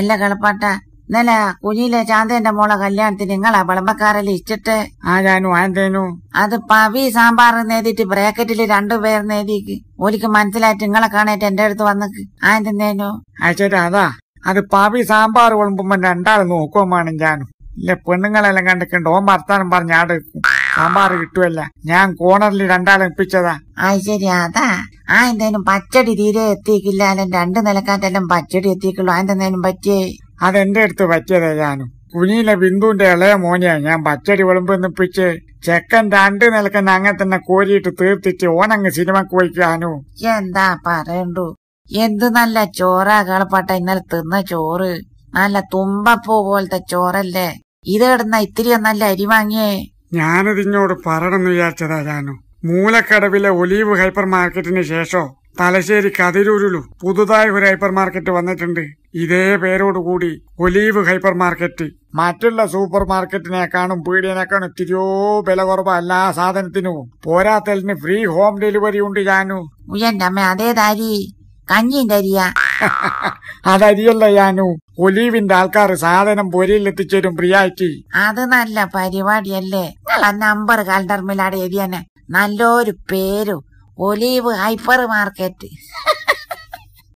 എല്ല കളപ്പാട്ട ഇന്നലെ കുഞ്ഞിലെ ചാന്തേന്റെ മോളെ കല്യാണത്തിന് നിങ്ങളാ വിളമ്പക്കാരല്ലേ ഇച്ചിട്ട് ആരാനു ആന്തേനു അത് പവി സാമ്പാർ നേതിട്ട് ബ്രാക്കറ്റിൽ പേർ നേതിക്ക് ഓലിക്ക് മനസ്സിലായിട്ട് നിങ്ങളെ കാണായിട്ട് എന്റെ അടുത്ത് വന്നക്ക് ആന്തേനു അയച്ചേട്ടാ അതാ അത് പവി സാമ്പാർ വിളമ്പുമ്പോ രണ്ടാൾ നോക്കുവാണ് ഞാനും ഇല്ല പെണ്ണുങ്ങളെല്ലാം കണ്ടിട്ടുണ്ട് ഓൻ ഭർത്താനും പറഞ്ഞാട് സാമ്പാർ കിട്ടുവല്ല ഞാൻ കോണറിൽ രണ്ടാളെ എപ്പിച്ചതാ അത് ശരി അതാ ആ എന്തായാലും പച്ചടി തീരെ എത്തിക്കില്ല അല്ലെ രണ്ട് നിലക്കാത്തെല്ലാം പച്ചടി എത്തിക്കുള്ളൂ അതെന്തായാലും പറ്റിയേ അതെന്റെ അടുത്ത് പറ്റിയതാ ഞാനും കുഞ്ഞിലെ ബിന്ദുവിന്റെ ഇളയ മോനെയാ ഞാൻ പച്ചടി വിളമ്പെന്നിപ്പിച്ച് ചെക്കൻ രണ്ട് നിലക്കൻ അങ്ങനെ തന്നെ കോരിയിട്ട് തീർത്തിച്ച് ഓനങ്ങ് സിനിമക്ക് പോയിക്കാനു എന്താ പറയണ്ടു എന്ത് നല്ല ചോറാ കളപ്പാട്ട ഇന്നലെ തിന്ന ചോറ് നല്ല തുമ്പപ്പൂ പോലത്തെ ചോറല്ലേ ഇത് കിടന്ന ഇത്തിരി നല്ല അരി വാങ്ങിയേ ഞാനിതിനോട് പറയണമെന്ന് വിചാരിച്ചതാ ഞാനോ മൂലക്കടവിലെ ഒലീവ് ഹൈപ്പർ മാർക്കറ്റിന് ശേഷം തലശ്ശേരി കതിരൂരിലും പുതുതായി ഒരു ഹൈപ്പർ മാർക്കറ്റ് വന്നിട്ടുണ്ട് ഇതേ പേരോടുകൂടി ഒലീവ് ഹൈപ്പർ മാർക്കറ്റ് മറ്റുള്ള സൂപ്പർ മാർക്കറ്റിനേക്കാളും പീടിയനേക്കാളും എത്തിരിയോ വില കുറവ് എല്ലാ സാധനത്തിനും പോരാത്തലിന് ഫ്രീ ഹോം ഡെലിവറി ഉണ്ട് ജാനു അതേ അതേതാരി കഞ്ഞിന്റെ അരിയ അതരിയല്ല ജാനു ഒലീവിന്റെ ആൾക്കാർ സാധനം പൊരിയിൽ എത്തിച്ചേരും പ്രിയാറ്റി അത് നല്ല പരിപാടിയല്ലേ നമ്പർ മിലാടെ എരിയനെ നല്ലൊരു പേരും ഒലീവ് ഹൈപ്പർ മാർക്കറ്റ്